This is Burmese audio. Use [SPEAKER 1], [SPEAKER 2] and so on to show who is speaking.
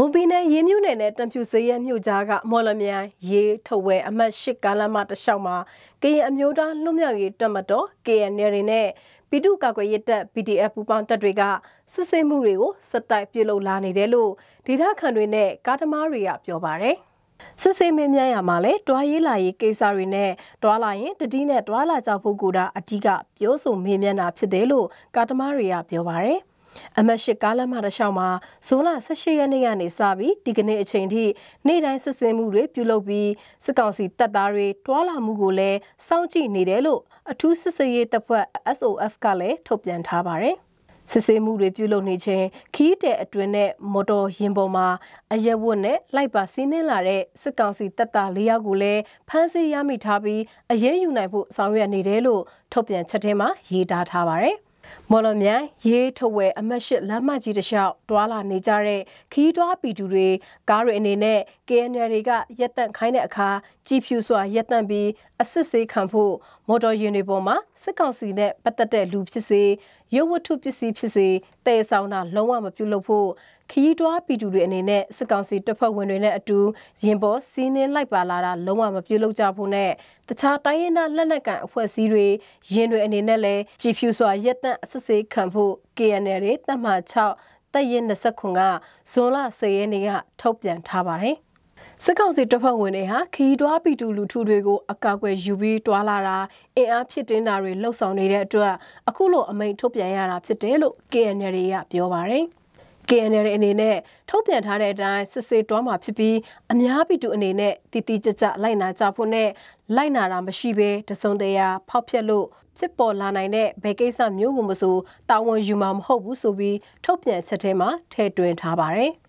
[SPEAKER 1] မွန်ပြည်နယ်ရေမြုပ်နယ်နဲ့တံဖြူစေရဲမြို့ကြားကမော်လမြိုင်ရေထဝဲအမှတ်၈ကားလမ်းမတစ်လျှောက်မှာကရင်အမျိုးသားလွတ်မြောက်ရေးတပ်မတော် KNL တွေနဲ့ပြည်သူ့ကာကွယ်ရေးတပ် PDF ပူးပေါင်းတပ်တွေကစစ်ဆေးမှုတွေကိုစစ်တိုက်ပြုလုပ်လာနေတယ်လို့ဒေသခံတွေနဲ့ကားသမားတွေကပြောပါတယ်။စစ်စေးမင်းများရမှာလဲတွားရေးလာရေးကိစ္စတွေနဲ့တွားလာရင်တတိနဲ့တွားလာကြဖို့ကိုတာအဓိကပြောဆိုမေးမြန်းတာဖြစ်တယ်လို့ကာတမားတွေကပြောပါတယ်အမတ်ရှိကားလမ်းမတစ်လျှောက်မှာဇွန်လ18ရက်နေ့ကနေစပြီးဒီကနေ့အချိန်ထိနေ့တိုင်းစစ်ဆင်မှုတွေပြုလုပ်ပြီးစစ်ကောင်စီတပ်သားတွေတွာလာမှုကိုလည်းစောင့်ကြည့်နေတယ်လို့အထူးစစ်စရေးတပ်ဖွဲ့ SOF ကလည်းထုတ်ပြန်ထားပါတယ်စစ်ဆေးမှုတွေပြုလုပ်နေခြင်းခီးတဲအတွင်နဲ့မော်တော်ယာဉ်ပေါ်မှာအရက်ဝတ်နဲ့လိုက်ပါစီးနင်းလာတဲ့စစ်ကောင်စီတပ်သား၄ယောက်ကိုလည်းဖမ်းဆီးရမိထားပြီးအရေးယူနိုင်ဖို့ဆောင်ရွက်နေတယ်လို့ထုတ်ပြန်ချက်ထဲမှာရေးသားထားပါတယ်။မော်လမြိုင်ရေးထဝယ်အမတ်ရှစ်လမ်းမကြီးတစ်လျှောက်တွာလာနေကြတဲ့ခီးတွားပီတူတွေကားတွေအနေနဲ့ KNL တွေကရက်တန့်ခိုင်းတဲ့အခါကြည်ဖြူစွာရက်တန့်ပြီးအစစ်ဆေးခံဖို့မော်တော်ယာဉ်တွေပေါ်မှာစစ်ကောင်စီနဲ့ပတ်သက်တဲ့လူဖြစ်စေရုပ်ဝတ္ထုပစ္စည်းဖြစ်စေတည်ဆောင်တာလုံးဝမပြုလုပ်ဖို့ခရီးတွားပြည်သူတွေအနေနဲ့စစ်ကောင်စီတပ်ဖွဲ့ဝင်တွေနဲ့အတူရင်ပေါ်စီးနင်းလိုက်ပါလာတာလုံးဝမပြုလုပ်ကြဖို့နဲ့တခြားတိုင်းရင်းသားလက်နက်ကန်အဖွဲ့အစည်းတွေရင်တွေအနေနဲ့လည်းကြည်ဖြူစွာရက်တန့်အစစ်ဆေးခံဖို့ KNL တွေတပ်မှ6တပ်ရင်း29ကဇွန်လ10ရက်နေ့ကထုတ်ပြန်ထားပါတယ်စစ်ကောင်စီတပ်ဖွဲ့ဝင်တွေဟာခီးတွားပီတူလူထုတွေကိုအကာအကွယ်ယူပြီးတွာလာတာအင်အားဖြစ်တင်းတာတွေလှုပ်ဆောင်နေတဲ့အတွက်အခုလိုအမိန့်ထုတ်ပြန်ရတာဖြစ်တယ်လို့ KNL ကပြောပါတယ်။ KNL အနေနဲ့ထုတ်ပြန်ထားတဲ့အတိုင်းစစ်ဆေးတွားမှာဖြစ်ပြီးအများပြည်သူအနေနဲ့တည်တည်ကြကြလိုက်နာကြဖို့နဲ့လိုက်နာတာမရှိဘဲတစုံတရာဖောက်ဖျက်လို့ဖြစ်ပေါ်လာနိုင်တဲ့ဘယ်ကိစ္စမျိုးကိုမဆိုတာဝန်ယူမှာမဟုတ်ဘူးဆိုပြီးထုတ်ပြန်ချက်ထဲမှာထည့်သွင်းထားပါတယ်။